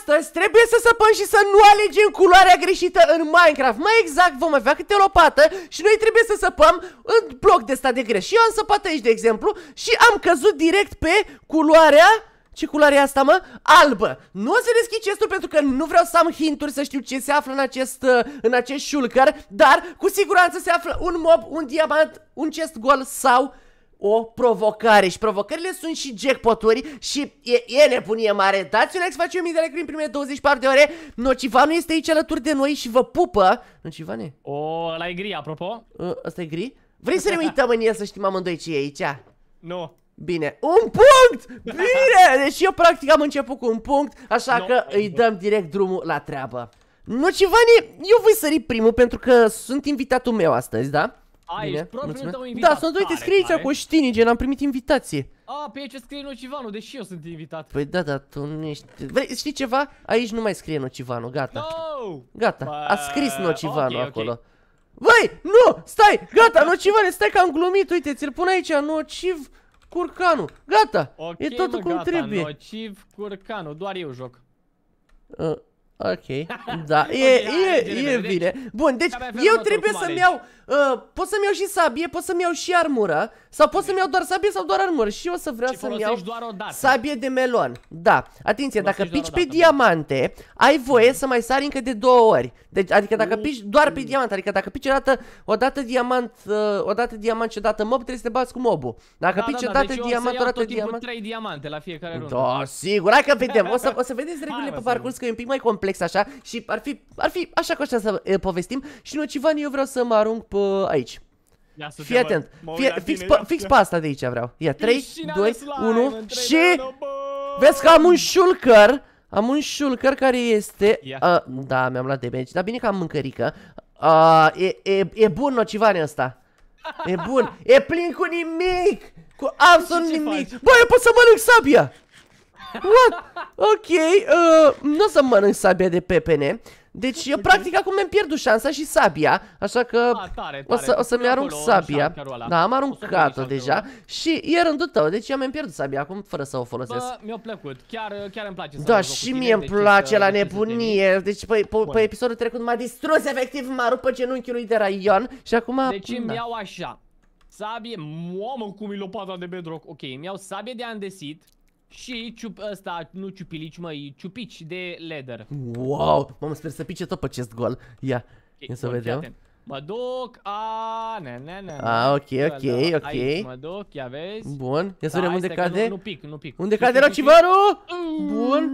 astăzi trebuie să săpăm și să nu alegem culoarea greșită în Minecraft. Mai exact, vom avea câte o lopată și noi trebuie să săpăm în bloc de stat de greș. Și eu am săpat aici, de exemplu, și am căzut direct pe culoarea... Ce culoare e asta, mă? Albă! Nu o să deschid chestul pentru că nu vreau să am hinturi să știu ce se află în acest, uh, în acest șulcăr, dar cu siguranță se află un mob, un diamant, un chest gol sau o provocare și provocările sunt și jackpoturi și e, e nebunie mare. Dați un like să facem 1000 de like în primele 24 de ore. Nocivanu este aici alături de noi și vă pupă. Nocivane? O, la e gri, apropo. Asta ă, e gri? Vrei să ne uităm în el să știm amândoi ce e aici? Nu. Bine, un punct! Bine! Deci eu practic am început cu un punct, așa no, că îi dăm direct drumul la treabă. Nocivane, eu voi sări primul pentru că sunt invitatul meu astăzi, da? Ai, Bine, ești propriul tău invitat. Da, sunt uite, scrie aici tare. Coștini, gen, am primit invitație. A, pe aici scrie Nocivanu, deși eu sunt invitat. Păi da, da, tu nu ești... Vrei, știi ceva? Aici nu mai scrie Nocivanu, gata. No! Gata, Bă... a scris Nocivanu okay, acolo. Okay. nu, stai, gata, Nocivanu, stai că am glumit, uite, ți-l pun aici, Nociv Curcanu, gata, okay, e totul mă, cum gata, trebuie. Nociv Curcanu, doar eu joc. Uh. Ok, da, e, okay, e, e, e bine. Bun, deci, deci eu trebuie să-mi iau Ă, pot să-mi iau și sabie, pot să-mi iau și armură Sau pot să-mi iau doar sabie sau doar armură Și eu o să vreau să-mi iau doar sabie de melon Da, atenție, dacă pici pe da. diamante Ai voie să mai sari încă de două ori Deci, adică dacă pici doar pe diamant Adică dacă pici o dată, o dată diamant uh, O dată diamant și odată dată mob Trebuie să te bați cu mobul Dacă da, pici da, da, deci o dată deci diamant, o dată diamant 3 diamante la fiecare rând Da, sigur, hai că vedem O să, o să vedeți regulile pe parcurs că e un pic mai complex așa Și ar fi, ar fi așa cu așa să povestim Și ceva eu vreau să mă arunc pe Uh, aici. Ia Fii atent. Fii, fix, pe, fix pe asta de aici vreau. Ia, 3, 2, 1 și... Vezi că am un șulcăr. Am un șulcăr care este... Uh, da, mi-am luat damage, dar bine că am mâncărică. Uh, e, e, e bun nocivane ăsta. E bun. E plin cu nimic. Cu absolut nimic. Faci? Bă, eu pot să mănânc sabia. What? Ok, uh, nu o să mănânc sabia de pepene deci eu practic acum mi-am pierdut șansa și sabia Așa că A, ah, tare, tare. o să-mi să arunc acolo, sabia Da, am aruncat-o deja Și e rândul tău, deci eu mi-am pierdut sabia acum fără să o folosesc mi-a plăcut, chiar, chiar îmi place să Da, și mie îmi deci, place uh, la nebunie Deci pe, pe, pe episodul trecut m-a distrus efectiv, m-a rupt pe genunchiul lui de Raion Și acum... Deci îmi iau așa Sabie, mamă cum e lopata de bedrock Ok, îmi iau sabie de andesit și ciup, ăsta, nu ciupilici, mai ciupici de leather. Wow, mamă, sper să pice tot pe acest gol. Ia, ia să vedem. Mă duc, a, ne, ne, ne. A, ok, ok, da, ok. Aici mă duc, ia vezi. Bun, ia să vedem unde cade. Nu, pic, nu pic. Unde cade Racivaru? Bun.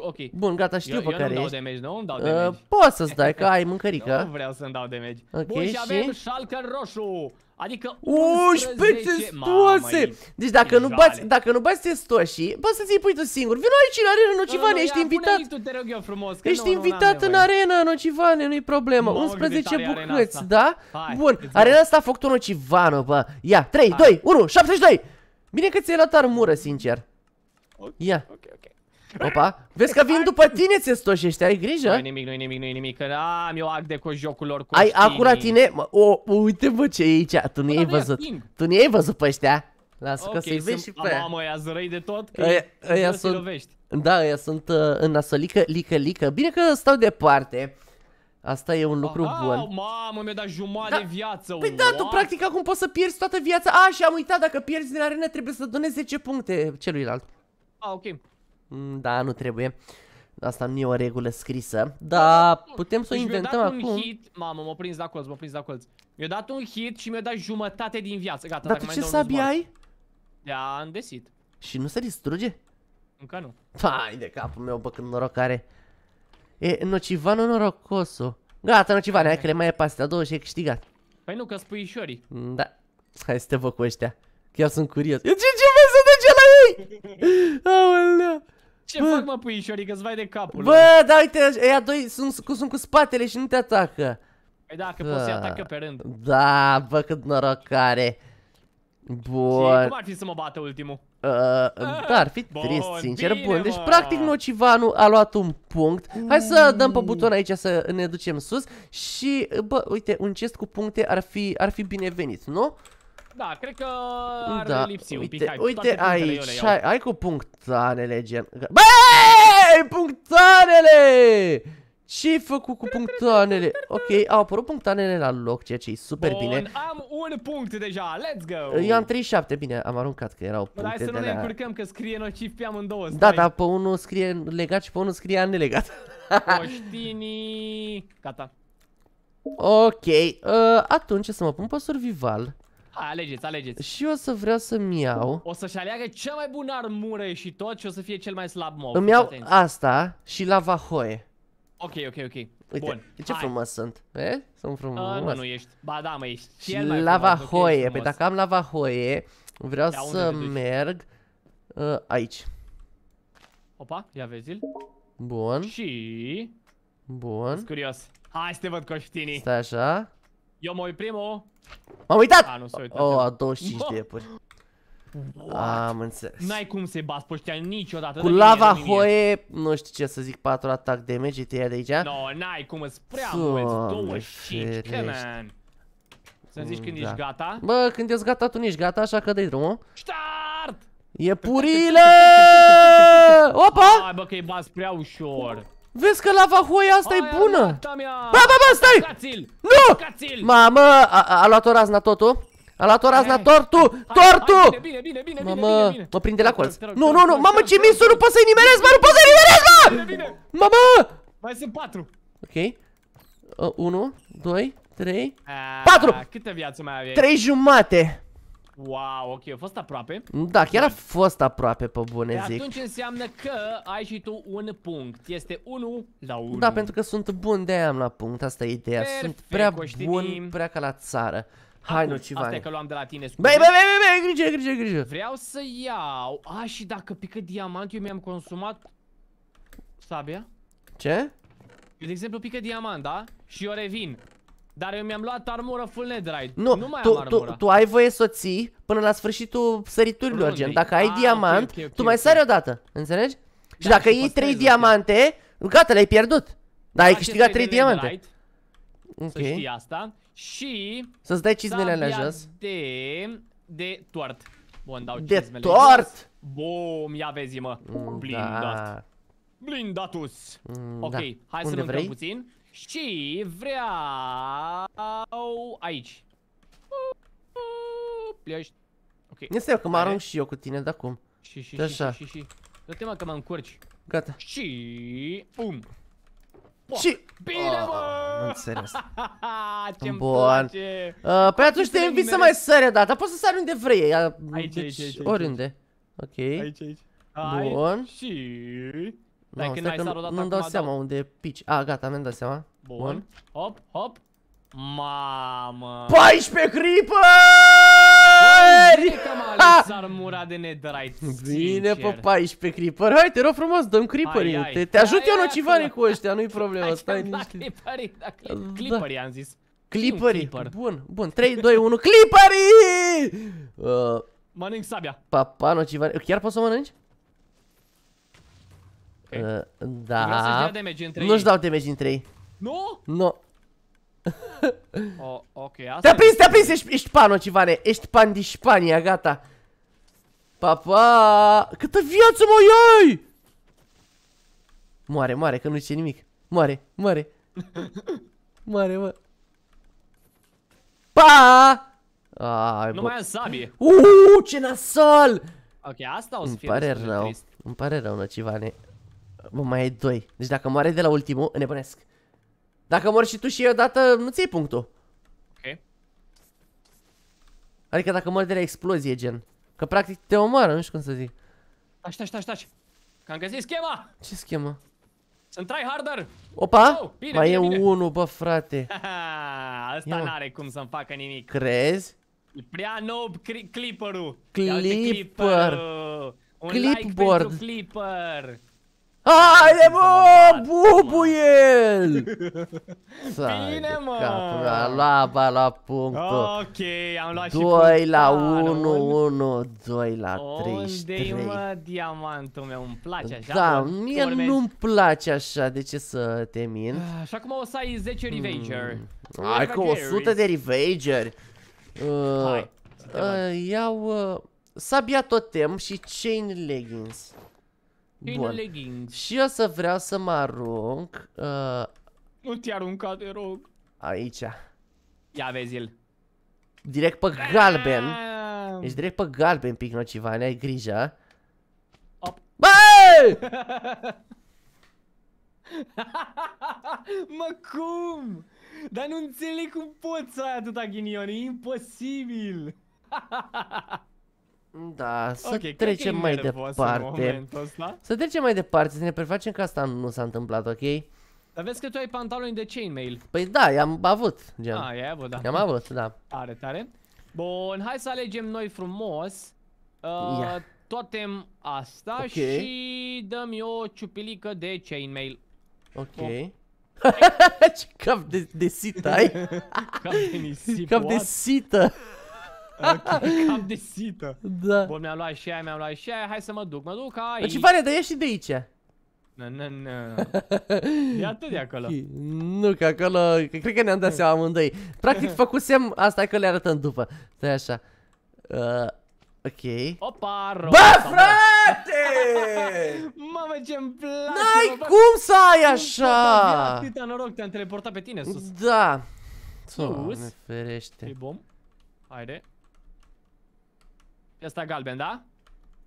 Ok. Bun, gata, știu pe care ești. Eu nu dau damage, nu? Îmi dau uh, damage. poți să-ți dai, că ai mâncărică. nu vreau să-mi dau damage. Ok, Bun, și avem Schalker roșu. Adică 11, 11 păi, testoase! deci dacă nu, bați, dacă nu bați testoșii, poți să-ți pui tu singur. Vino aici în arenă, Nocivane, ești invitat! Tu, te rog eu frumos, ești nu, invitat nu, în arenă, Nocivane, nu-i problemă. Mamă, 11 bucăți, da? Hai, Bun, arena asta a făcut-o Nocivano, bă. Ia, 3, Hai. 2, 1, 72! Bine că ți-ai luat armură, sincer. Ia. Okay, okay. Opa, vezi că vin după tine țestoși ăștia, ai grijă? Nu-i nimic, nu-i nimic, nu-i nimic, că am eu act de jocul lor cu Ai acura tine? o, uite mă ce e aici, tu nu i-ai văzut, tu nu i-ai văzut pe ăștia Lasă că să-i vezi și pe aia Mamă, ăia zărăi de tot, că ei sunt, lovești Da, ei sunt uh, în nasolică, lică, lică, bine că stau departe Asta e un lucru Aha, bun. mamă, mi-a dat jumătate da. viață. Păi da, tu practic acum poți să pierzi toată viața. A, și am uitat, dacă pierzi din arena trebuie să donezi 10 puncte celuilalt. A, ok. Mm, da, nu trebuie. Asta nu e o regulă scrisă, da, dar putem să o deci inventăm acum. mi-a dat un hit, mamă, m-a prins la colț, m-a prins la colț. Mi-a dat un hit și mi-a dat jumătate din viață, gata. Dar tu ce sabie ai? Da, am desit. Și nu se distruge? Încă nu. Hai de capul meu, bă, când noroc are. E, nocivanul norocoso. Gata, nocivane, hai că le mai e pastea două și e câștigat. Păi nu, că spui șorii. Mm, da. Hai să te văd cu ăștia. Chiar sunt curios. Eu ce, ce vezi să duce la ei? Aolea. Ce bă. fac mă puișorii că-ți vai de capul Bă, da uite, ăia doi sunt, sunt cu spatele și nu te atacă Păi da, că da. poți să-i atacă pe rând Da, bă cât norocare Bun Și cum ar fi să mă bată ultimul? Uh, da, ar fi bun, trist, sincer, bine, bun Deci, bă. practic, Nocivanu a luat un punct Hai să dăm pe buton aici să ne ducem sus Și, bă, uite, un chest cu puncte ar fi, ar fi binevenit, nu? Da, cred că ar da, lipsi uite, un pic. uite ai, ai ai cu punctanele, gen... Băi, punctanele! Ce-ai făcut cu punctanele? Ok, au apărut punctanele la loc, ceea ce e super Bun, bine. am un punct deja, let's go! Eu am 37, bine, am aruncat că erau puncte de Hai să nu ne încurcăm, că scrie nociv pe amândouă, da, stai. Da, dar pe unul scrie legat și pe unul scrie nelegat. Coștinii... Gata. Ok, uh, atunci să mă pun pe survival alegeți, alegeți. Și o să vreau să-mi iau... O să-și aleagă cea mai bună armură și tot și o să fie cel mai slab mob. Îmi iau atenție. asta și lavahoe. Ok, ok, ok. Uite, Bun. ce Hai. frumos sunt. E? Sunt frumos. Uh, nu, nu ești. Ba da, mă, ești cel și mai lavahoe. Okay, păi dacă am lavahoe, vreau da, să merg uh, aici. Opa, ia vezi-l. Bun. Și... Bun. Sunt curios. Hai să te văd coștinii. Stai așa. Eu mă uit primul. M-am uitat! A, nu s-a uitat. Oh, a 25 de iepuri. Am înțeles. N-ai cum să-i bați pe ăștia niciodată. Cu lava hoie, nu știu ce să zic, 4 atac de damage, te ia de aici. No, n-ai cum, îți prea mulți, 25, come on. Să-mi zici când da. ești gata. Bă, când ești gata, tu nu ești gata, așa că dă-i drumul. Start! Iepurile! Opa! Hai bă că-i bați prea ușor. Vezi că lava hoia asta Aia e bună! Ba, ba, ba, stai! Nu! Mamă, a, a, luat-o razna totul. A luat-o razna tortu! Tortu! Bine, bine, bine, mamă, mă prinde la colț. Nu, nu, nu! Mamă, ce misul! Nu pot să-i nimerez, mă! Nu pot să-i nimerez, mă! Mamă! Mai sunt patru. Ok. 1, 2, 3, 4! Câte viață mai aveai? 3 jumate! Wow, ok, a fost aproape. Da, chiar a fost aproape, pe bune de zic. atunci înseamnă că ai și tu un punct. Este 1 la 1. Da, pentru că sunt bun, de am la punct. Asta e ideea. Perfect, sunt prea coștinim. bun, prea ca la țară. Hai nu, ceva. Asta e că luam de la tine scuze. Băi, băi, băi, băi, grijă, grijă, grijă. Vreau să iau. A, și dacă pică diamant, eu mi-am consumat sabia. Ce? Eu, de exemplu, pică diamant, da? Și eu revin. Dar eu mi-am luat armură full netherite. Nu, nu mai tu, am tu, tu ai voie să ții până la sfârșitul săriturilor, Rundei. gen. Dacă ai ah, diamant, okay, okay, okay, tu mai okay. sari odată, înțelegi? Da, și dacă iei 3 diamante, gata, le-ai pierdut. Dar ai câștigat 3 diamante. ok. Să știi asta. Și... Să-ți dai cizmele alea jos. de... de tort. Bun, dau de cizmele De tort! Bum, ia vezi, mă. Mm, Blindat. Da. Blindatus. Mm, ok, da. hai Unde să mâncăm puțin. Și vreau aici. Plești. Ok. Nu stai că mă arunc și eu cu tine, dar cum? Și, și, și, și, și, și. te mă că mă încurci. Gata. Și... Bum. Și... Bine, mă! Oh, înțeles. ce bun. Uh, păi atunci te invit să mai sări da, dar poți să sari unde vrei. Deci, aici, aici, aici. Oriunde. Ok. Aici, aici. Bun. Și... Dai no, când ai sar odată Nu-mi dau seama dau. unde e pici. A, gata, mi-am dat seama. Bun. Bun. Hop, hop. Mamă. 14 creeper! S-ar mura de netherite, Bine pe 14 creeper. Hai, te rog frumos, dăm creeperii. Te, te ajut ai, eu nocivane cu ăștia, nu-i problema. Stai niște. Clipperii, da. am zis. Clipperii. Bun, bun. 3, 2, 1. Clipperii! Uh, Mănânc sabia. Papa nocivane. Chiar poți să mănânci? Uh, da. Vreau să-și dea damage Nu-și dau damage în 3. Nu? Nu. o, ok, asta Te-a prins, te-a prins, ești, ești pano, Civane. Ești pan din Spania, gata. Pa, pa. Câtă viață, mă, ai? Moare, moare, că nu zice nimic. Moare, moare. moare, mă. Pa! Ai, nu bă. mai am sabie. Uuu, ce nasol! Ok, asta o să Îmi fie pare rău. Trist. Îmi pare rău, Nocivane. Mă, mai e doi. Deci dacă moare de la ultimul, nebunesc. Dacă mor și tu și eu dată, nu ți punctul. Ok. Adică dacă mor de la explozie, gen. Că practic te omoară, nu știu cum să zic. Taci, taci, taci, taci. Că am găsit schema! Ce schema? Sunt try harder! Opa! Oh, bine, Mai bine, e unul, bă, frate. Asta n-are cum să-mi facă nimic. Crezi? E prea nou clipper-ul. Clipper! Clipper! Un clipboard. like pentru clipper! Haide, mă, bubu el! Bine, mă! A luat bă, la punctul. Ok, am luat 2 și la 1, 1, 2 la 3, Unde-i, mă, diamantul meu? Îmi place așa? Da, mie nu-mi place așa, de ce să te mint? Ah, așa cum o să ai 10 hmm. Revager. Hai că 100 de Revager. Hai. Uh, uh, iau uh, sabia totem și chain leggings. Bun. leggings. Și eu să vreau să mă arunc... Uh, nu te arunca, te rog. Aici. Ia vezi-l. Direct pe galben. Ești direct pe galben, Picnocivane, ai grijă. Băi! mă, cum? Dar nu înțeleg cum poți să ai atâta ghinion, e imposibil! Da, să okay, trecem mai departe. Să trecem mai departe, să ne prefacem că asta nu s-a întâmplat, ok? Dar vezi că tu ai pantaloni de chainmail. Păi da, i-am avut, gen. Ah, i-ai avut, da. I-am avut, da. Tare, tare. Bun, hai să alegem noi frumos. Uh, yeah. Totem asta okay. și dăm eu o ciupilică de chainmail. Ok. Oh. Ce cap de, de sită ai? cap de nisip, Cap what? de sită. cam de sită. Da. Bun, mi-am luat și aia, mi-am luat și aia, hai să mă duc. Mă duc aici. Deci, Vane, dar ieși de aici. Nu, nu, nu. E atât de acolo. Nu, că acolo, cred că ne-am dat seama amândoi. Practic făcusem asta că le arătăm după. Stai așa. Uh, ok. Opa, ro, Bă, frate! Mamă, ce-mi place! N-ai cum să ai așa! Atâta noroc, te-am teleportat pe tine sus. Da. Sus. Ferește. E păi bom. Haide. Ăsta galben, da?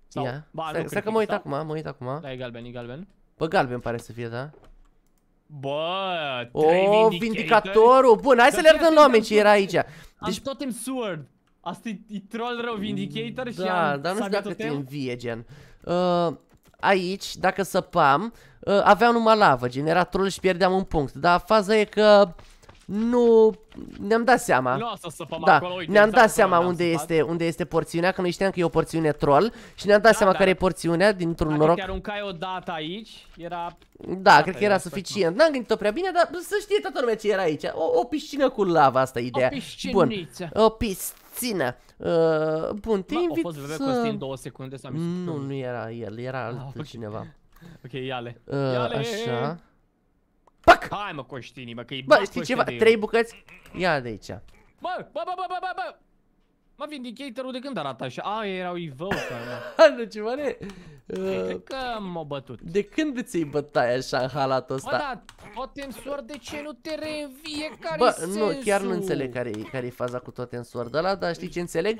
Sau, Ia. Ba, stai, stai că mă uit sau? acum, mă uit acum. Da, e galben, e galben. Bă, galben pare să fie, da? Bă, O, oh, vindicatorul! Bun, hai să le arătăm la oameni ce era aici. Deci... Am totem sword. Asta e, troll rău, vindicator da, și am dar nu știu dacă te învie, gen. Uh, aici, dacă săpam, uh, aveam numai lavă, generatorul și pierdeam un punct. Dar faza e că nu, ne-am dat seama da. Ne-am exact dat seama unde este, unde este porțiunea Că noi știam că e o porțiune troll Și ne-am dat da, seama da. care e porțiunea dintr-un noroc Dacă te o dată aici, era... Da, data cred că era suficient N-am gândit-o prea bine, dar să știe toată lumea ce era aici O, o piscină cu lava, asta e ideea O pisciniță Bun. O piscină uh, Bun, te Ma, invit să... două secunde Nu, nu era el, era altcineva ah, okay. ok, iale uh, Iale! Așa Pac! Hai mă, Coștini, mă, că e Bă, știi ceva? Trei bucăți? Ia de aici. Bă, bă, bă, bă, bă, bă, bă! Mă, Vindicatorul de când arată așa? A, erau Evoke, mă. nu, ceva ne că m-au bătut. De când îți iei bătaia așa în halatul ăsta? Bă, da, totem sword, de ce nu te reînvie? care Bă, nu, chiar nu înțeleg care e care faza cu totem sword ăla, dar știi ce înțeleg?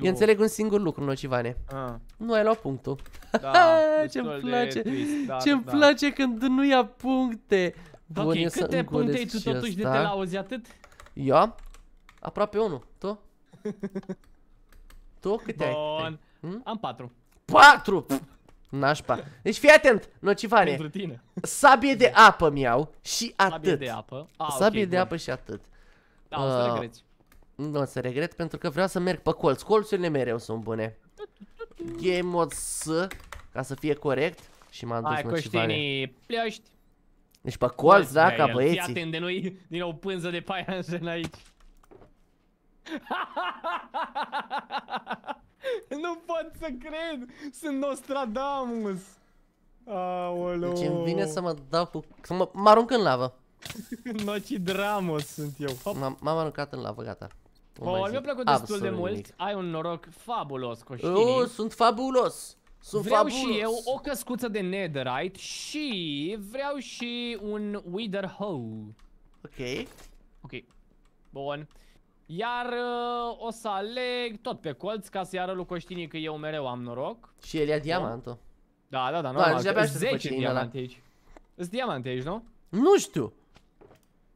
Eu înțeleg un singur lucru, Nocivane. A. Ah. Nu ai luat punctul. Da, Ce-mi place, da, ce-mi da. place când nu ia puncte. Bun, ok, câte puncte ai tu totuși de te lauzi atât? Eu? Aproape unul. Tu? tu câte Bun. ai? Bun, hm? am patru. 4! Nașpa. Deci fii atent, nocivane. Pentru tine. Sabie de apă mi-au și atât. Sabie de apă. A, ah, Sabie okay, de bun. apă și atât. Da, uh, o să ah, regreți. Nu o să regret pentru că vreau să merg pe colț. Colțurile mereu sunt bune. Game mode S, ca să fie corect. Și m-am dus nocivane Hai, coștinii plești. Deci pe colț, da, ca băieții. Fii atent de noi, din o pânză de paia în aici. Nu pot să cred! Sunt Nostradamus! Aoleu! Deci îmi vine să mă dau cu... Să mă, mă arunc în lavă. Nocidramus sunt eu. M-am aruncat în lavă, gata. Oh, mi-a plăcut destul de mult. Nimic. Ai un noroc fabulos, Coștini. Oh, sunt fabulos! Sunt vreau fabulos. și eu o căscuță de netherite și vreau și un wither hoe. Ok. Ok. Bun. Iar uh, o să aleg tot pe colț ca să iară lui că eu mereu am noroc. Și el ia diamantul. Da, da, da, da normal. Da, 10 diamante aici. Sunt diamante aici, nu? Nu știu.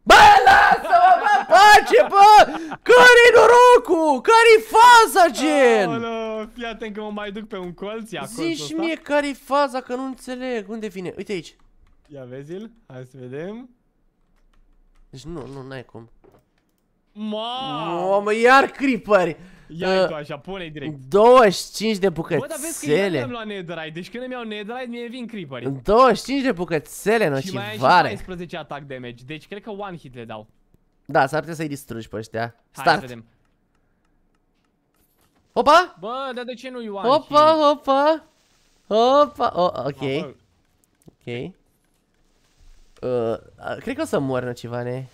Bă, lasă-mă, bă, pace, bă! Care-i norocul? Care-i faza, gen? Aolă, fii atent că mă mai duc pe un colț, ia Zici mie care-i faza, că nu înțeleg. Unde vine? Uite aici. Ia vezi-l, hai să vedem. Deci nu, nu, n-ai cum. Mamă! mă, iar creeperi! Ia uh, tu așa, pune direct. 25 de bucățele. Bă, dar vezi că eu am luat netherite, deci când îmi iau netherite, mie vin creeperi. 25 de bucățele nocivare. Și mai ai și 14 attack damage, deci cred că one hit le dau. Da, s-ar putea să-i distrugi pe ăștia. Start. Hai să vedem. Opa! Bă, dar de ce nu-i one Opa, hit? opa! Opa! Oh, ok. Ok. Uh, cred că o să mor nocivane.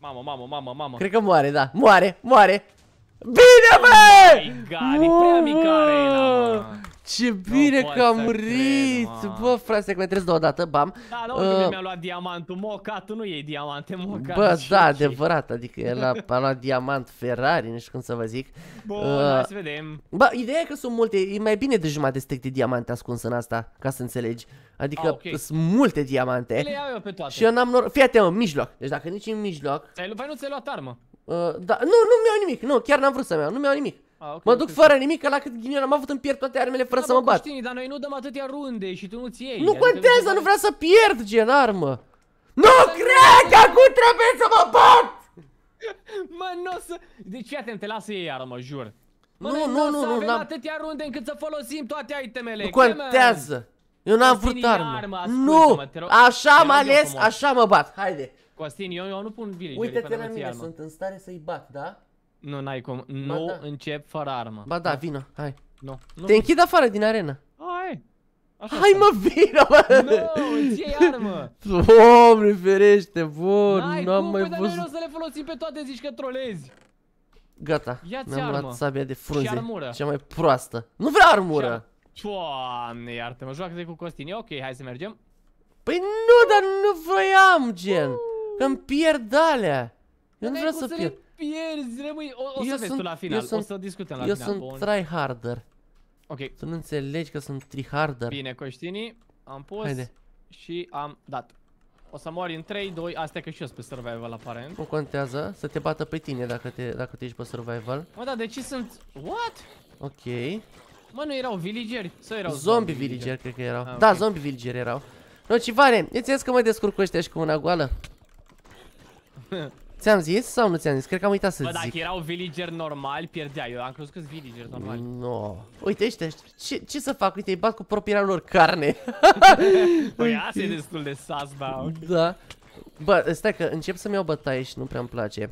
Mamă, mamă, mamă, mamă. Cred că moare, da. Moare, moare. Bine, bă! Oh my God, e prea mică arena, mă. Ce bine că am murit! bă, frate, că mai trebuie dată, bam. Da, nu, uh, mi-a luat diamantul, moca, tu nu iei diamante, moca. Bă, deci da, adevărat, adică el a, a luat diamant Ferrari, nu știu cum să vă zic. Bă, uh, să vedem. Bă, ideea e că sunt multe, e mai bine de jumătate stec de diamante ascuns în asta, ca să înțelegi. Adică ah, okay. sunt multe diamante. Le iau eu pe toate. Și eu n-am noroc. Fii atent, mijloc. Deci dacă nici în mijloc... Ai, păi nu ți-ai luat armă. Uh, da, nu, nu mi-au nimic, nu, chiar n-am vrut să-mi iau, nu mi-au nimic. A, ah, okay, mă duc fără nimic, că la cât ghinion am avut în pierd toate armele da, fără da, să mă bat. Nu dar noi nu dăm atâtea runde și tu nu-ți iei. Nu adică contează, nu vreau să pierd, gen armă. Nu cred că cu trebuie să mă bat! Mă, nu să... Deci, ce atent, te lasă ei armă, jur. Mă, nu, nu, nu, nu, avem atâtea runde încât să folosim toate itemele. Nu contează. Eu n-am vrut armă. Nu! Așa am ales, așa mă bat. Haide. Costin, eu, eu nu pun villager Uite-te la mine, sunt în stare să-i bat, da? Nu, n-ai cum. Nu da. încep fără armă. Ba da, vină, hai. Nu. nu. Te închid afară din arena? Hai. Așa Hai mă, vină, mă! Nu, no, armă! Doamne ferește, bun, păi, nu am mai văzut... N-ai să le folosim pe toate, zici că trolezi! Gata, mi-am luat sabia de frunze, cea mai proastă. Nu vreau armură! Doamne, iartă-mă, joacă de cu Costin, e ok, hai să mergem. Păi nu, dar nu vroiam, gen, că-mi pierd alea. Eu nu vreau să pierd pierzi, rămâi, o, o să eu vezi sunt, tu la final, sunt, o să discutăm la eu final. Eu sunt Bun. tryharder. Ok. Tu nu înțelegi că sunt tryharder. Bine, Coștini, am pus Haide. și am dat. O să mori în 3, 2, astea că și eu sunt pe survival aparent. Nu contează, să te bată pe tine dacă, te, dacă tu ești pe survival. Mă, da, de ce sunt... What? Ok. Mă, nu erau villageri? Să erau zombie, zombie villageri, villager, cred că erau. Ah, da, okay. Da, zombie villageri erau. Nocivare, înțeles că mă descurc cu ăștia și cu una goală? Ți-am zis sau nu ți-am zis? Cred că am uitat să Bă, zic. dacă erau villager normal, pierdeai. Eu am crezut că villager normal. No. Uite ăștia, ce, ce să fac? Uite, îi bat cu propria lor carne. păi asta e destul de sas, da. Okay. Da. Bă, stai că încep să-mi iau bătaie și nu prea mi place.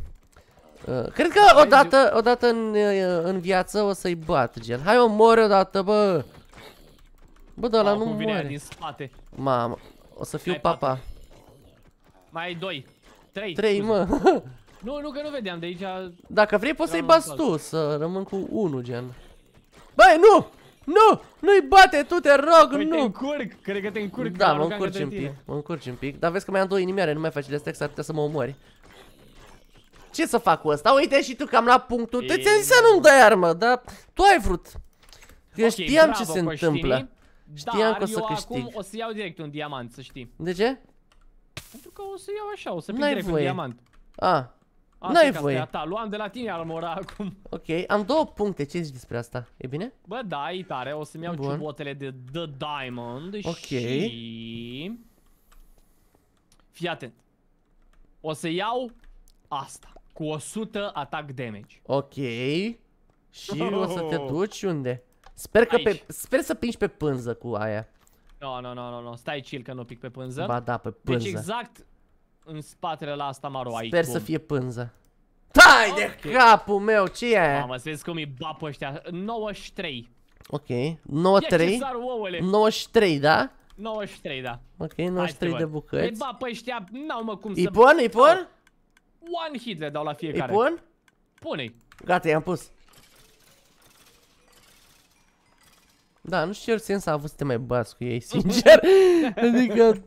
Uh, cred că odată, odată în, uh, în viață o să-i bat, gen. Hai o mori odată, bă! Bă, dar ăla nu moare. din spate. Mamă, o să fiu Hai, papa. Mai ai doi. Trei. Trei, mă. nu, nu, că nu vedeam de aici. Dacă vrei poți să-i bați tu, să rămân cu unul, gen. Băi, nu! Nu! Nu-i bate, tu te rog, păi nu! te încurc, cred că te încurc. Da, mă încurci un pic, mă încurci un pic. Dar vezi că mai am două inimioare, nu mai faci de stack, că s-ar putea să mă omori. Ce să fac cu asta? Uite și tu cam la punctul. Te ți-am zis să nu-mi dai armă, dar tu ai vrut. Eu okay, știam bravo, ce se întâmplă. Da, știam da, că o să câștig. acum o să iau direct un diamant, să știi. De ce? Pentru că o să iau așa, o să pic direct voie. diamant. A. Nu ai voie. Ta. Luam de la tine mora acum. Ok, am două puncte, ce zici despre asta? E bine? Bă, da, e tare, o să-mi iau Bun. ciubotele de The Diamond Ok. și... Fii atent. O să iau asta, cu 100 attack damage. Ok. Și oh. o să te oh. duci unde? Sper că pe, sper să pingi pe pânză cu aia. Nu, no, nu, no, nu, no, nu, stai chill că nu pic pe pânză. Ba da, pe deci pânză. Deci exact în spatele la asta maro aici. Sper cum. să fie pânză. Tai okay. de capul meu, ce e? Mamă, să vezi cum e bapă ăștia. 93. Ok, 93. 93, da? 93, da. Ok, 93 Hai de bucăți. Ei, bapă ăștia, n-au mă cum să... E bun, e bun? One hit le dau la fiecare. E bun? Pune-i. Gata, i-am pus. Da, nu știu ce sens a avut să te mai bați cu ei, sincer. adică,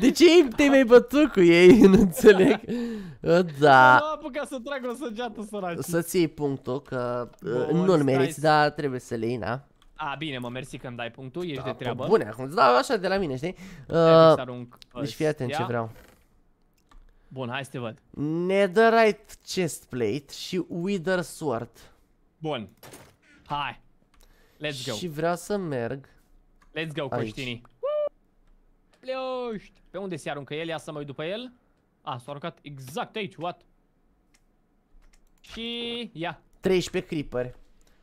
de ce te-ai mai bătut cu ei, nu înțeleg. Da. Nu am apucat să trag o săgeată, săraci. Să-ți iei punctul, că Bun, uh, nu-l meriți, dar trebuie să le iei, na. A, bine, mă, mersi că mi dai punctul, ești da, de treabă. Bune, acum îți dau așa de la mine, știi? Uh, deci fii atent ce vreau. Bun, hai să te văd. Netherite chestplate și Wither Sword. Bun. Hai. Let's go. Și vreau să merg. Let's go, Coștini. Pleoști. Pe unde se aruncă el? Ia să mă uit după el. A, s-a aruncat exact aici, what? Și ia. 13 creeper.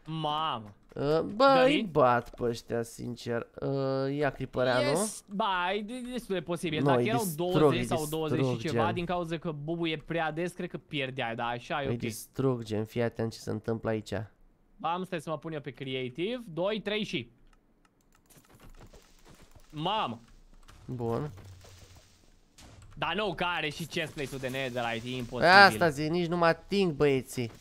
Mamă. Uh, bă, îi bat pe ăștia, sincer. Uh, ia creeperea, Yes, ba, e destul de posibil. No, Dacă erau 20 sau 20 și ceva, gen. din cauza că bubu e prea des, cred că pierdea, da, așa e îi păi ok. distrug, gen, fii atent ce se întâmplă aici. Bam, stai să mă pun eu pe creative. 2, 3 și. Mamă. Bun. Dar nu care și chestplate-ul de netherite, păi e imposibil. Asta zi, nici nu mă ating băieții.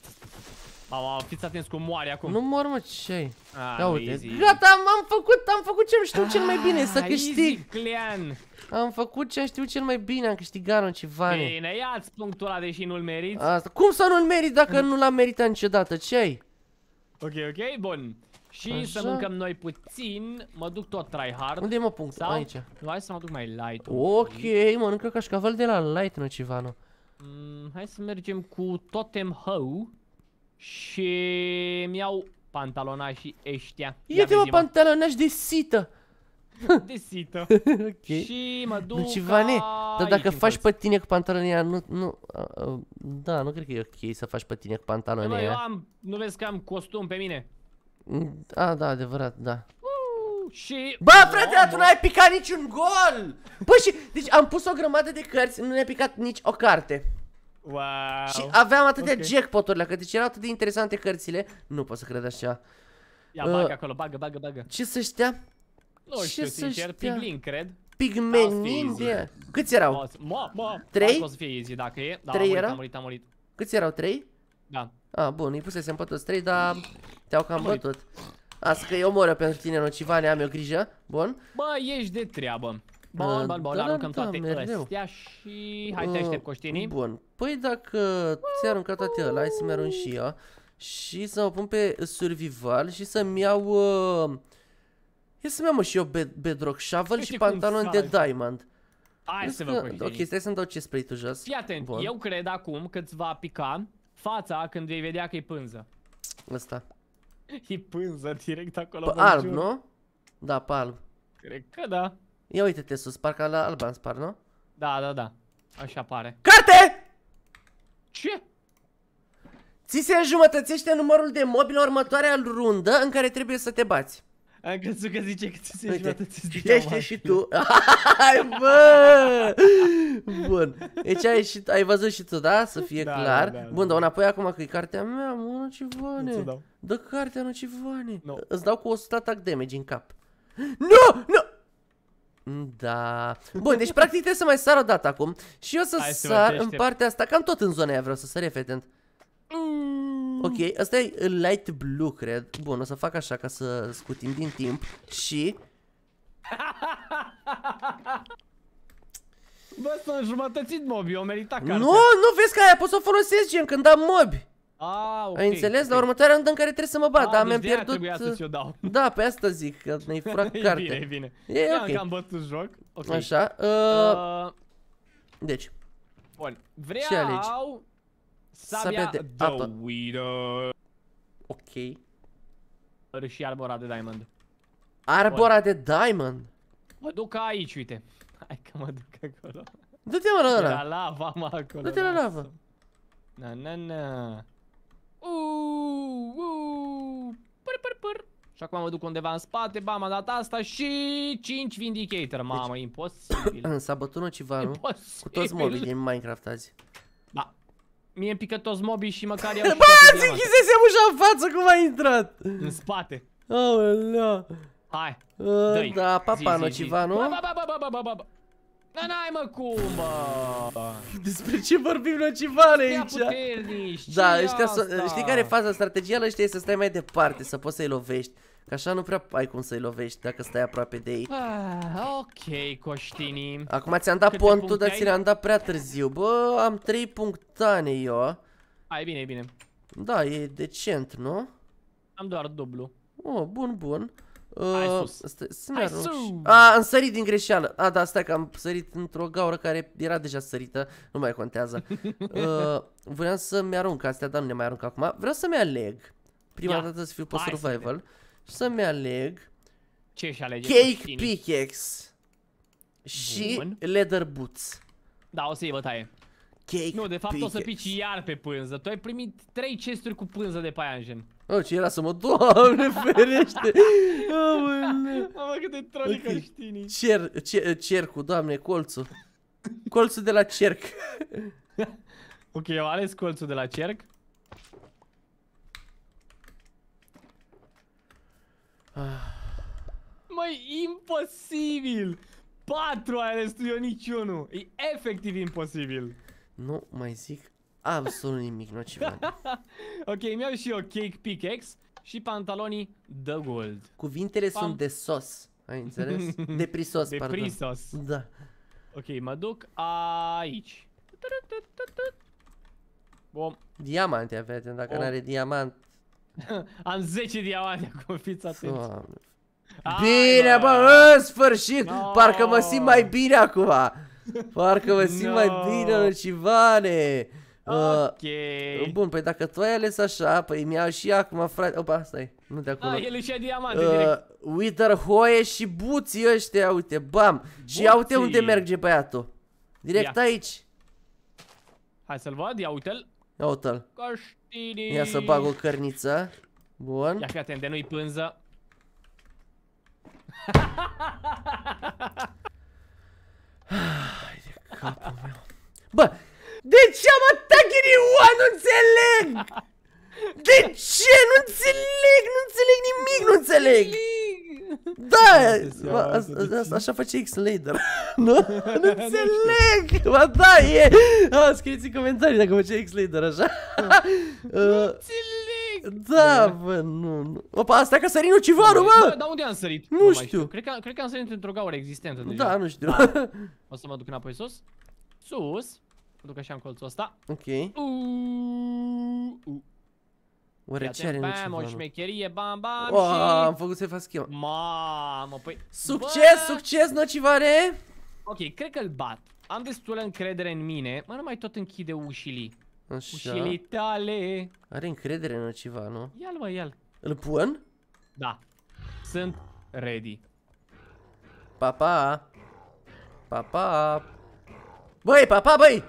Mama, fiți atenți cum moare acum. Nu mor, mă, ce-ai? Ah, Ia uite, easy. gata, am făcut, am făcut ce-am știu cel mai bine, să ah, câștig. clan. Am făcut ce-am știut cel mai bine, am câștigat un ceva. Bine, ia-ți punctul ăla, deși nu-l meriți. Asta, cum să nu-l meriți dacă nu l-am meritat niciodată, ce-ai? Ok, ok, bun. Și Așa. să mâncăm noi puțin. Mă duc tot tryhard. Unde e mă punct? Sau... Aici. Nu, hai să mă duc mai light. Ok, mănâncă cașcaval de la light, nu ceva, nu. Mm, hai să mergem cu totem hoe. Și mi-au pantalonaj și ăștia. Ia-te mă pantalonaj de sită. de sită. okay. Și mă duc Lucivane, deci, dar dacă aici faci pe tine cu pantalonia, nu, nu, uh, da, nu cred că e ok să faci pe tine cu pantalonia. aia. Eu am, nu vezi că am costum pe mine? A, da, adevărat, da. Și... Bă, frate, dar tu n-ai picat niciun gol! Bă, și... Deci am pus o grămadă de cărți, nu ne-ai picat nici o carte. Wow. Și aveam atâtea okay. jackpot-urile, că deci erau atât de interesante cărțile. Nu pot să cred așa. Ia, bagă uh, acolo, bagă, bagă, bagă. Ce să știa? Nu Ce știu, sincer, piglin, cred. Pigmen de... Câți erau? Mă, mă, Trei? Poate să fie easy dacă e. Da, Trei erau? Am murit, am murit. Câți erau? Trei? Da. A, ah, bun, îi pusesem pe toți trei, dar te-au cam bătut. Asta că e omoră pentru tine, Nocivane, am eu grijă. Bun. Bă, ești de treabă. Bun, bun, bun, aruncăm da, toate astea și hai te aștept coștinii. Bun, păi dacă ți-ai aruncat toate ăla, hai să-mi arunc și eu. Și să mă pun pe survival și să-mi iau uh, Ia să-mi iau mă și eu bedrock shovel și pantalon de diamond. Hai să vă păi, Ok, stai să-mi dau ce spray tu jos. Fii atent, Bun. eu cred acum că îți va pica fața când vei vedea că e pânză. Asta. E pânză direct acolo. Pe alb, nu? Da, pe alb. Cred că da. Ia uite-te sus, parcă la alb am spar, nu? Da, da, da. Așa pare. Carte! Ce? Ți se înjumătățește numărul de mobil la următoarea rundă în care trebuie să te bați. Am crezut că zice că ți se Uite, citește și tu. Hai, bă! Bun. Deci ai, și, ai văzut și tu, da? Să fie da, clar. Da, da, Bun, dau da. înapoi acum că e cartea mea, mă, nu vane Dă cartea, nu vane No. Îți dau cu 100 attack damage în cap. Nu! Nu! Da. Bun, deci practic trebuie să mai sar o dată acum. Și eu să Hai sar să în partea asta. Cam tot în zona aia vreau să sar, fetend. Mm. Ok, asta e light blue, cred. Bun, o să fac așa ca să scutim din timp și... Bă, s-a înjumătățit mobii, eu merita cartea. Nu, nu vezi că aia pot să o folosesc, gen, când am mobi. Ah, okay, Ai înțeles? Okay. La următoarea rândă în care trebuie să mă bat, ah, dar deci mi-am pierdut... Să uh, dau. Da, pe asta zic, că ne-ai furat E bine, e bine. E e ok. am bătut joc. Okay. Așa. Uh... Uh... Deci. Bun. Vreau... Sabia, Sabia de apă. The Ok. Și arbora de diamond. Arbora de diamond? Mă duc aici, uite. Hai că mă duc acolo. Du-te mă la ăla. La lava, mă, acolo. Du-te la lava. Na, na, na. Uuuu, uuuu. Păr, păr, păr. Și acum mă duc undeva în spate, bam, am dat asta și 5 Vindicator, deci mamă, deci, imposibil. S-a bătut Imposibil. cu toți mobii din Minecraft azi mie îmi pică toți mobii și măcar iau Bă, îți închisesem ușa în față, cum ai intrat? În spate. Aolea. Hai, ă, dă da, papa, nu ceva, nu? Ba, ba, ba, ba, ba, ba, ba. Da n mă cum, bă. Despre ce vorbim noi ceva aici? da, ăștia știi care e faza strategială? Ăștia e să stai mai departe, să poți să-i lovești Că așa nu prea ai cum să-i lovești dacă stai aproape de ei ah, Ok, Coștini Acum ți-am dat Câte pontul, dar ți le-am dat prea târziu Bă, am 3 punctane eu Ai bine, e bine Da, e decent, nu? Am doar dublu Oh, bun, bun Uh, Ai sus. A, am sărit din greșeală. A, da, stai că am sărit într-o gaură care era deja sărită. Nu mai contează. uh, vreau să-mi arunc astea, dar nu ne mai arunc acum. Vreau să-mi aleg. Prima Ia. dată să fiu pe survival. Să să-mi aleg Ce și alege Cake Pickaxe și Bun. Leather Boots. Da, o să iei bătaie. Cake nu, de fapt pickaxe. o să pici iar pe pânză. Tu ai primit 3 chesturi cu pânză de paianjen. Oh, ce era să mă... Doamne, ferește! Mamă, Mamă cât de tronică okay. știi. Cer, cer, cercul, doamne, colțul. Colțul de la cerc. ok, eu ales colțul de la cerc. Ah. Mai imposibil! Patru ai ales tu, eu niciunul. E efectiv imposibil. Nu mai zic absolut nimic, nu ceva. ok, mi-au și eu cake pickaxe și pantalonii de gold. Cuvintele Pam. sunt de sos, ai înțeles? De prisos, de pardon. De prisos. Da. Ok, mă duc aici. Bom. Diamante avete, dacă nu are diamant, Am 10 diamante acum, fiți atenți. Bine, da. bă, în sfârșit! No. Parcă mă simt mai bine acum! Parcă mă simt no. mai bine, Lucivane! Ok. Uh, bun, păi dacă tu ai ales așa, păi mi a și acum, frate... Opa, stai, nu de acolo. Da, ah, el își ia diamante uh, direct. Wither Hoie și buții ăștia, uite, bam! Buții. Și uite unde merge băiatul. Direct ia. aici. Hai să-l văd, ia uite-l. Ia uite-l. Ia să bag o cărniță. Bun. Ia fi atent, de nu-i pânză. Hai de capul meu. Bă, de ce am atât Iua? Nu înțeleg! De ce? Nu înțeleg, nu înțeleg nimic, nu înțeleg! Da! da, așa face X-Lader. nu? nu înțeleg! Ba da, e! scrieți în comentarii dacă face X-Lader așa. Uh, da, bă, nu, nu. Opa, asta ca sărit ucivarul, bă! da unde am sărit? Nu, știu. Cred că, cred că am sărit într-o gaură existentă Da, nu știu. Da. O să mă duc înapoi sus. Sus. Mă duc așa în colțul ăsta. Ok. O rețea Bam, o șmecherie, bam, bam oh, și... am făcut să-i fac schema. Mamă, păi... Succes, Bă! succes, nocivare! Ok, cred că-l bat. Am destulă încredere în mine. Mă, nu mai tot închide ușilii Așa. Ușilii tale. Are încredere în ceva, nu? Ia-l, mă, ia-l. Îl pun? Da. Sunt ready. Pa, pa. Pa, pa. Băi, pa, pa, băi!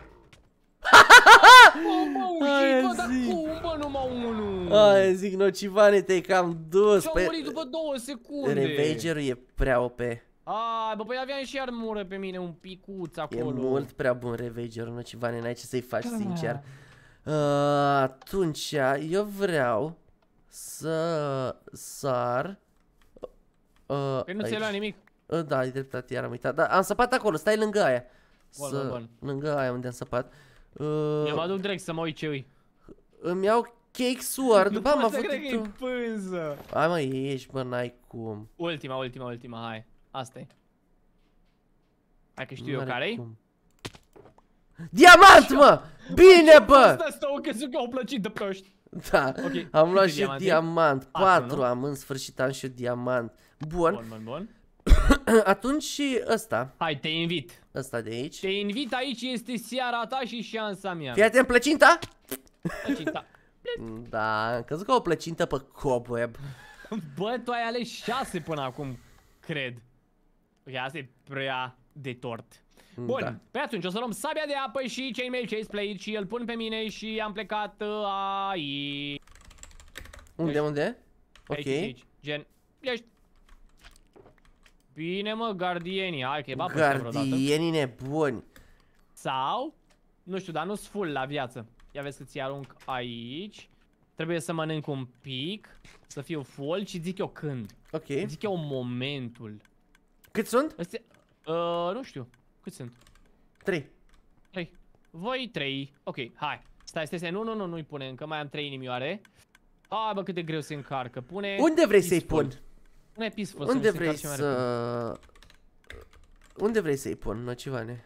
Ha, ha, ha, ha! Bă, Aia zic. bă, numai unul? Aia zic, nocivane, te-ai cam dus. ce au murit după două secunde. Revengerul e prea OP. Ai, bă, păi aveam și armură pe mine, un picuț acolo. E mult prea bun Ravagerul nocivane, n-ai ce să-i faci, da. sincer. atunci, eu vreau să sar... păi nu ți-ai luat nimic. da, e dreptate, iar am uitat. Dar am săpat acolo, stai lângă aia. Bun, bun, bun. Lângă aia unde am săpat. Uh, Eu mă duc direct să mă uit ce ui. Îmi iau cake sword. Nu poate să a că tu. pânză. Hai mă, ieși, bă, n-ai cum. Ultima, ultima, ultima, hai. asta e. Hai că știu eu care-i. Diamant, mă! Bine, bă! Asta stă o că au plăcit de proști. Da, okay. am luat și diamant, 4 am, în sfârșit am și diamant Bun Bun, bun, bun Atunci și ăsta Hai, te invit Ăsta de aici. Te invit aici, este seara ta și șansa mea. Fii atent, plăcinta? Plăcinta. da, am crezut că o plăcintă pe cobweb. Bă, tu ai ales șase până acum, cred. Ok, păi asta e prea de tort. Mm, Bun, da. pe atunci o să luăm sabia de apă și cei mei ce play și îl pun pe mine și am plecat uh, aici. Unde, ești? unde? Ok. Aici, aici. Gen, ești Bine mă, gardienii, hai că e bapă Gardienii nebuni Sau, nu știu, dar nu-s full la viață Ia vezi că ți arunc aici Trebuie să mănânc un pic Să fiu full și zic eu când Ok Zic eu momentul Cât sunt? Astea, uh, ă, nu știu, cât sunt? 3 3 Voi 3, ok, hai Stai, stai, stai, nu, nu, nu, nu-i pune încă, mai am 3 inimioare Hai bă, cât de greu se încarcă, pune Unde vrei să-i pun? Nu ai peaceful, Unde vrei să... Unde vrei să-i pun nocivane?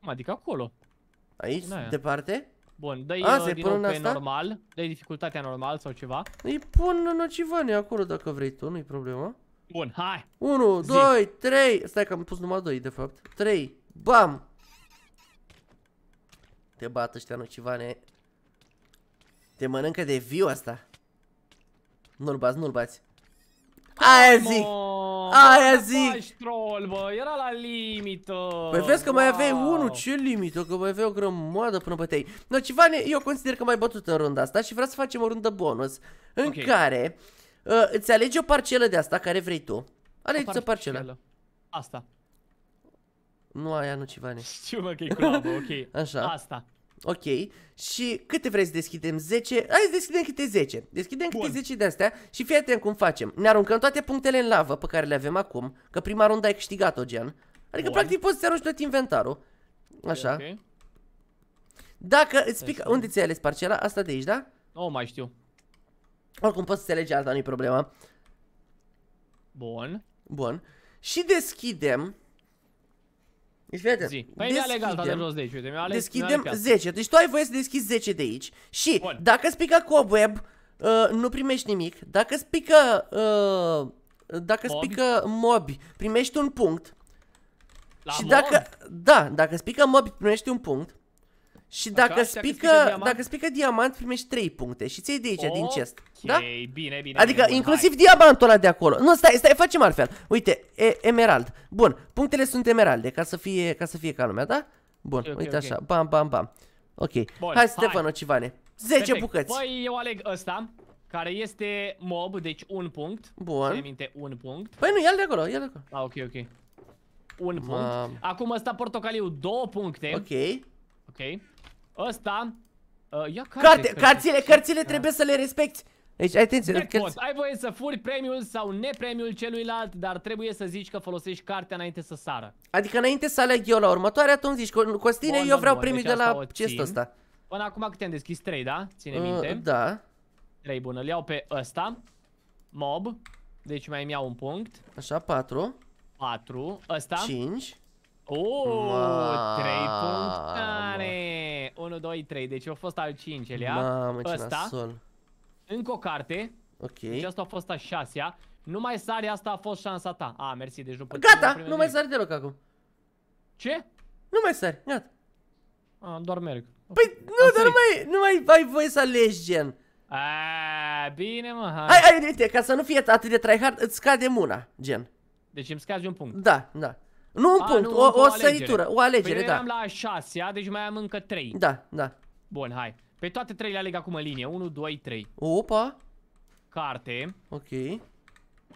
Adică acolo. Aici? Departe? Bun, dă-i uh, din nou pe asta? normal, dă dificultatea normal sau ceva. Îi pun nocivane acolo dacă vrei tu, nu-i problemă. Bun, hai! 1, 2, 3, stai că am pus numai 2 de fapt. 3, bam! Te bat ăștia nocivane. Te mănâncă de viu asta. Nu-l bați, nu-l bați. Aia zic! Aia zic! troll, bă, era la limită! Păi vezi că mai aveai unul, ce limită, că mai aveai o grămadă până bătei. No, ceva ne... eu consider că mai bătut în runda asta și vreau să facem o rundă bonus în okay. care uh, îți alegi o parcelă de asta care vrei tu. Alegi o parcelă. Asta. Nu aia, nu ceva ne. Știu mă că e ok. Așa. Asta ok, și câte vrei să deschidem? 10? Hai să deschidem câte 10. Deschidem Bun. câte 10 de astea și fii atent cum facem. Ne aruncăm toate punctele în lavă pe care le avem acum, că prima rundă ai câștigat-o, gen. Adică, Bun. practic, poți să-ți arunci tot inventarul. Așa. Okay. Dacă îți pic, Unde ți-ai ales parcela? Asta de aici, da? Nu mai știu. Oricum poți să ți alegi alta, nu-i problema. Bun. Bun. Și deschidem deci, fii atent. Păi mi-a legat de jos de aici, uite, mi-a Deschidem 10. Deci tu ai voie să deschizi 10 de aici. Și Bun. dacă îți pică cobweb, uh, nu primești nimic. Dacă îți pică... Uh, dacă îți pică mobi, primești un punct. La și mob? dacă... Da, dacă îți pică mobi, primești un punct. Și dacă, spică, dacă spică diamant, primești 3 puncte și ți de aici, okay, din chest. Da? bine, bine. Adică bine, inclusiv hai. diamantul ăla de acolo. Nu, stai, stai, facem altfel. Uite, e, emerald. Bun, punctele sunt emeralde, ca să fie ca, să fie ca lumea, da? Bun, okay, uite okay. așa, bam, bam, bam. Ok, Bun, hai Stefan, hai. Civane. 10 Perfect. bucăți. Păi eu aleg ăsta, care este mob, deci un punct. Bun. minte, un punct. Păi nu, ia de acolo, ia de acolo. Ah, ok, ok. Un punct. Acum ăsta portocaliu, două puncte. Ok. Ok. Ăsta... Uh, ia carte, carte, cărțile, cărțile trebuie să le respecti. Deci, atenție, cărți... Ai voie să furi premiul sau nepremiul celuilalt, dar trebuie să zici că folosești cartea înainte să sară. Adică înainte să aleg eu la următoarea, tu îmi zici, Costine, Bun, eu vreau premiul deci de la chestul ăsta. Până acum câte am deschis? 3, da? Ține uh, minte? Da. 3, bună. îl iau pe ăsta. Mob. Deci mai îmi iau un punct. Așa, 4. 4. Ăsta. 5. Oh, trei punctare 1, 2, 3, deci a fost al 5-lea Mamă, ce Asta. nasol Încă o carte Ok Deci asta a fost a 6-a mai sari, asta a fost șansa ta A, mersi, deci nu puteți. Gata, nu, mai sari deloc acum Ce? Nu mai sari, gata a, doar merg Păi, nu, dar nu mai, nu mai ai voie să alegi gen a, bine mă, hai Hai, hai, uite, ca să nu fie atât de tryhard, îți scade muna, gen Deci îmi scazi un punct Da, da nu un A, punct, nu, o, o, o săritură, o alegere, păi da. Eram la a șasea, deci mai am încă trei. Da, da. Bun, hai. Pe toate trei le aleg acum în linie. 1, 2, 3. Opa. Carte. Ok.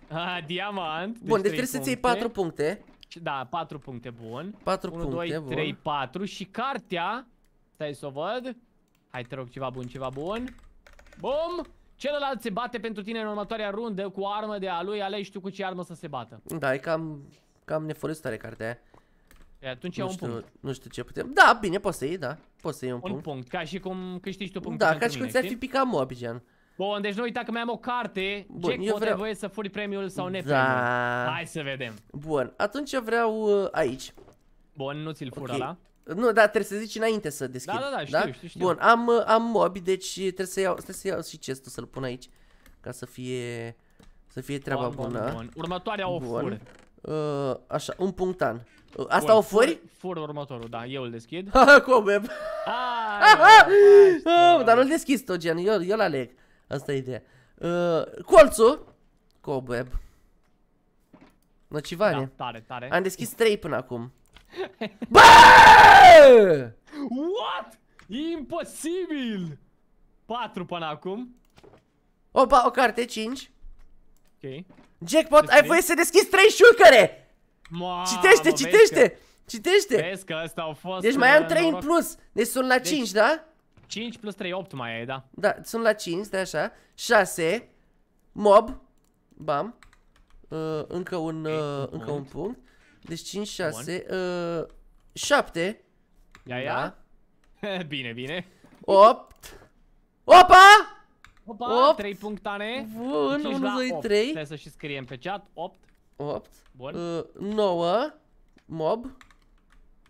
A, diamant. Bun, deci, deci trebuie să-ți iei 4 puncte. Da, 4 puncte, bun. 4 1, puncte, 2, bun. 3, 4 și cartea. Stai să o văd. Hai, te rog, ceva bun, ceva bun. Bum! Celălalt se bate pentru tine în următoarea rundă cu armă de a lui. Alegi tu cu ce armă să se bată. Da, e cam Cam nefolositoare cartea aia. E, atunci iau un știu, punct. Nu știu ce putem. Da, bine, poți să iei, da. Poți să iei un, un punct. punct. Ca și cum câștigi tu puncte Da, ca și cum ți-ar fi picat mobigean. Bun, deci nu uita că mai am o carte. Bun, eu vreau... voie să furi premiul sau nepremiul. Da. Hai să vedem. Bun, atunci eu vreau uh, aici. Bun, nu ți-l fură okay. la. Da? Nu, da, trebuie să zici înainte să deschid. Da, da, da, da? știu, da? știu, știu. Bun, am, uh, am mobi, uh, deci trebuie să iau, trebuie să iau și chestul să-l pun aici. Ca să fie, să fie treaba bun, bună. Bun, bun. Următoarea o bun. fur. Uh, așa, un punctan. Uh, asta Bun, o furi? Fur, fur următorul, da, eu îl deschid. Haha, cu web. Dar nu-l deschizi tot gen, eu, eu aleg. Asta e ideea. Uh, colțul. Cobweb. Nocivane. Da, tare, tare. Am deschis 3 până acum. Bă! What? Imposibil! 4 până acum. Opa, o carte, 5. Ok. Jackpot, ai voie să deschizi trei șulcăre! citește, citește! Citește! Vezi că ăsta au fost... Deci mai am 3 uh, în plus. Deci sunt la 5, deci da? 5 plus 3, 8 mai ai, da. Da, sunt la 5, stai așa. 6. Mob. Bam. Uh, încă uh, un, încă un punct. Deci 5, 6. 7. Ia, ia. Da. bine, bine. 8. Opa! Opa, 8, 3 punctane. Bun, 1, 2, 3. Trebuie să și scriem pe chat. 8. 8. Bun. Uh, 9. Mob.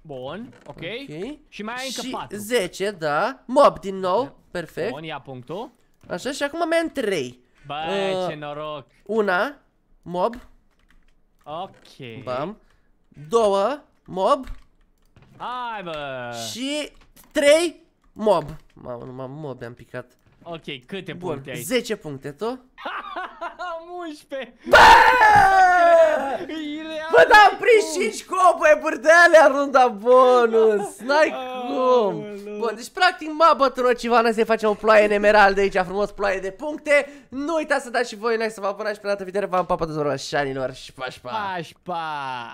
Bun, ok. okay. Și mai ai încă și 4. 10, da. Mob din nou. Da. Perfect. Bun, ia punctul. Așa, și acum mai am 3. Băi, uh, ce noroc. 1 Mob. Ok. Bam. 2 Mob. Hai, bă. Și 3 Mob. Mamă, numai mob am picat. Ok, câte Bun, puncte ai? 10 puncte, tu? Am 11! Bă! Bă, am prins 5 copă, e burdelea, runda bonus! N-ai cum! Bun, deci practic m-a bătut Rocivana să i facem o ploaie în emerald aici, frumos ploaie de puncte. Nu uitați să dați și voi like, să vă abonați și pe data viitoare. V-am papat de zorba șanilor și pașpa! Pașpa!